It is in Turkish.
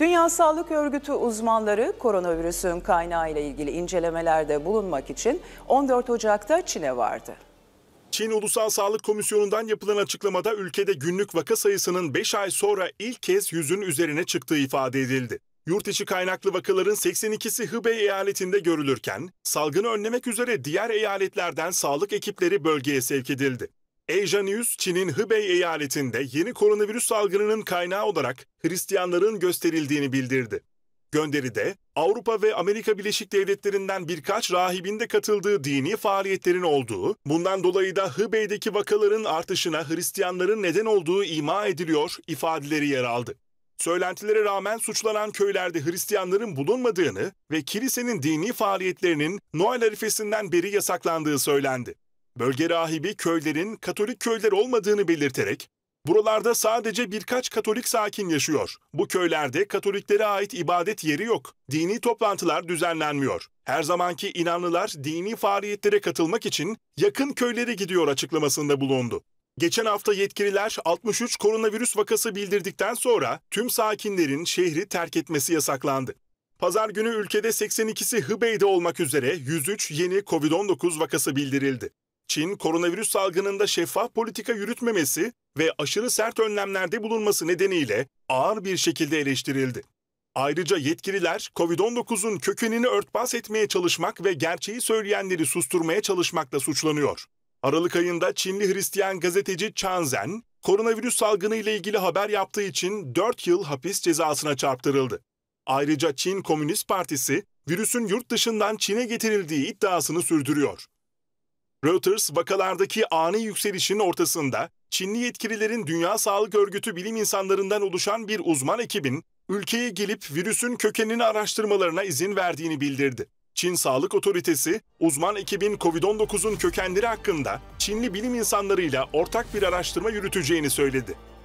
Dünya Sağlık Örgütü uzmanları koronavirüsün kaynağı ile ilgili incelemelerde bulunmak için 14 Ocak'ta Çin'e vardı. Çin Ulusal Sağlık Komisyonu'ndan yapılan açıklamada ülkede günlük vaka sayısının 5 ay sonra ilk kez yüzün üzerine çıktığı ifade edildi. Yurt içi kaynaklı vakaların 82'si Hubei eyaletinde görülürken salgını önlemek üzere diğer eyaletlerden sağlık ekipleri bölgeye sevk edildi. Asia News, Çin'in Hubei eyaletinde yeni koronavirüs salgınının kaynağı olarak Hristiyanların gösterildiğini bildirdi. Gönderide Avrupa ve Amerika Birleşik Devletleri'nden birkaç rahibin de katıldığı dini faaliyetlerin olduğu, bundan dolayı da Hubei'deki vakaların artışına Hristiyanların neden olduğu ima ediliyor ifadeleri yer aldı. Söylentilere rağmen suçlanan köylerde Hristiyanların bulunmadığını ve kilisenin dini faaliyetlerinin Noel arifesinden beri yasaklandığı söylendi. Bölge rahibi köylerin Katolik köyler olmadığını belirterek, buralarda sadece birkaç Katolik sakin yaşıyor. Bu köylerde Katoliklere ait ibadet yeri yok. Dini toplantılar düzenlenmiyor. Her zamanki inanlılar dini faaliyetlere katılmak için yakın köylere gidiyor açıklamasında bulundu. Geçen hafta yetkililer 63 koronavirüs vakası bildirdikten sonra tüm sakinlerin şehri terk etmesi yasaklandı. Pazar günü ülkede 82'si Hubei'de olmak üzere 103 yeni COVID-19 vakası bildirildi. Çin, koronavirüs salgınında şeffaf politika yürütmemesi ve aşırı sert önlemlerde bulunması nedeniyle ağır bir şekilde eleştirildi. Ayrıca yetkililer COVID-19'un kökenini örtbas etmeye çalışmak ve gerçeği söyleyenleri susturmaya çalışmakla suçlanıyor. Aralık ayında Çinli Hristiyan gazeteci Chan Zhen, koronavirüs salgını ile ilgili haber yaptığı için 4 yıl hapis cezasına çarptırıldı. Ayrıca Çin Komünist Partisi, virüsün yurt dışından Çin'e getirildiği iddiasını sürdürüyor. Reuters vakalardaki ani yükselişin ortasında Çinli yetkililerin Dünya Sağlık Örgütü bilim insanlarından oluşan bir uzman ekibin ülkeye gelip virüsün kökenini araştırmalarına izin verdiğini bildirdi. Çin Sağlık Otoritesi, uzman ekibin COVID-19'un kökenleri hakkında Çinli bilim insanlarıyla ortak bir araştırma yürüteceğini söyledi.